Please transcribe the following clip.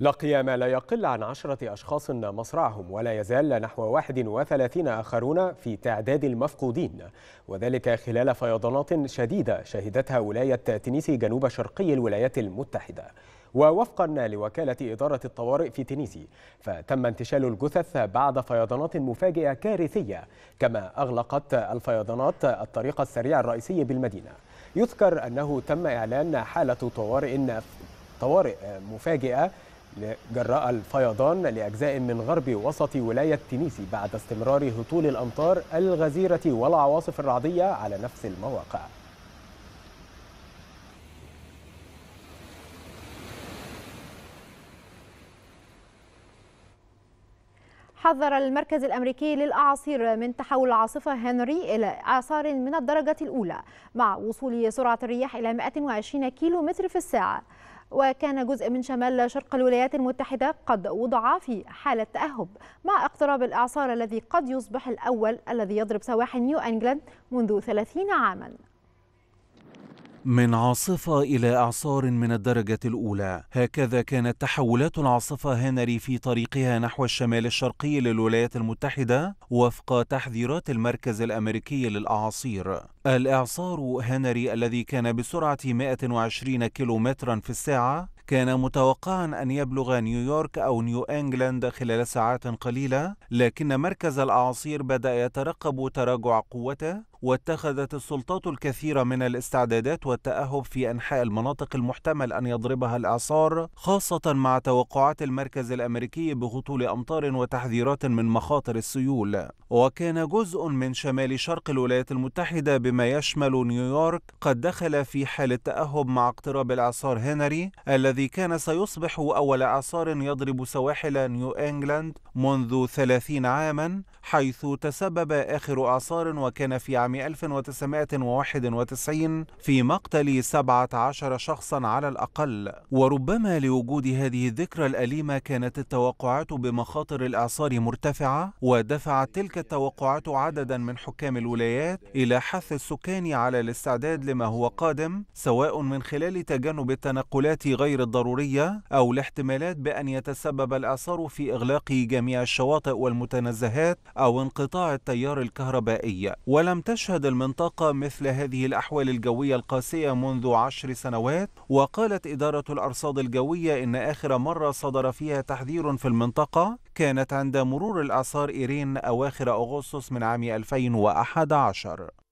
لقي ما لا يقل عن عشرة أشخاص مصرعهم ولا يزال نحو 31 آخرون في تعداد المفقودين وذلك خلال فيضانات شديدة شهدتها ولاية تينيسي جنوب شرقي الولايات المتحدة ووفقا لوكالة إدارة الطوارئ في تينيسي فتم انتشال الجثث بعد فيضانات مفاجئة كارثية كما أغلقت الفيضانات الطريق السريع الرئيسي بالمدينة يذكر أنه تم إعلان حالة طوارئ طوارئ مفاجئة جراء الفيضان لأجزاء من غرب وسط ولاية تينيسي بعد استمرار هطول الأمطار الغزيرة والعواصف الرعدية على نفس المواقع حذر المركز الأمريكي للأعاصير من تحول العاصفة هنري إلى أعصار من الدرجة الأولى مع وصول سرعة الرياح إلى 120 كيلو متر في الساعة وكان جزء من شمال شرق الولايات المتحدة قد وضع في حالة تأهب مع اقتراب الإعصار الذي قد يصبح الأول الذي يضرب سواحل نيو أنجلاند منذ 30 عاماً من عاصفة إلى إعصار من الدرجة الأولى هكذا كانت تحولات العاصفة هنري في طريقها نحو الشمال الشرقي للولايات المتحدة وفق تحذيرات المركز الأمريكي للأعاصير الإعصار هنري الذي كان بسرعة 120 كيلومترا في الساعة كان متوقعا أن يبلغ نيويورك أو نيو إنجلاند خلال ساعات قليلة لكن مركز الأعاصير بدأ يترقب تراجع قوته واتخذت السلطات الكثير من الاستعدادات والتأهب في أنحاء المناطق المحتمل أن يضربها الإعصار خاصة مع توقعات المركز الأمريكي بهطول أمطار وتحذيرات من مخاطر السيول وكان جزء من شمال شرق الولايات المتحدة بما يشمل نيويورك قد دخل في حالة تأهب مع اقتراب الإعصار هنري الذي كان سيصبح أول إعصار يضرب سواحل نيو إنجلاند منذ 30 عاما حيث تسبب آخر إعصار وكان في عام 1991 في مقتل 17 شخصا على الأقل وربما لوجود هذه الذكرى الأليمة كانت التوقعات بمخاطر الإعصار مرتفعة ودفعت تلك اتجهت توقعات عددا من حكام الولايات إلى حث السكان على الاستعداد لما هو قادم سواء من خلال تجنب التنقلات غير الضرورية أو الاحتمالات بأن يتسبب الإعصار في إغلاق جميع الشواطئ والمتنزهات أو انقطاع التيار الكهربائي ولم تشهد المنطقة مثل هذه الأحوال الجوية القاسية منذ عشر سنوات وقالت إدارة الأرصاد الجوية إن آخر مرة صدر فيها تحذير في المنطقة كانت عند مرور الإعصار إيرين أواخر آخر أغسطس من عام 2011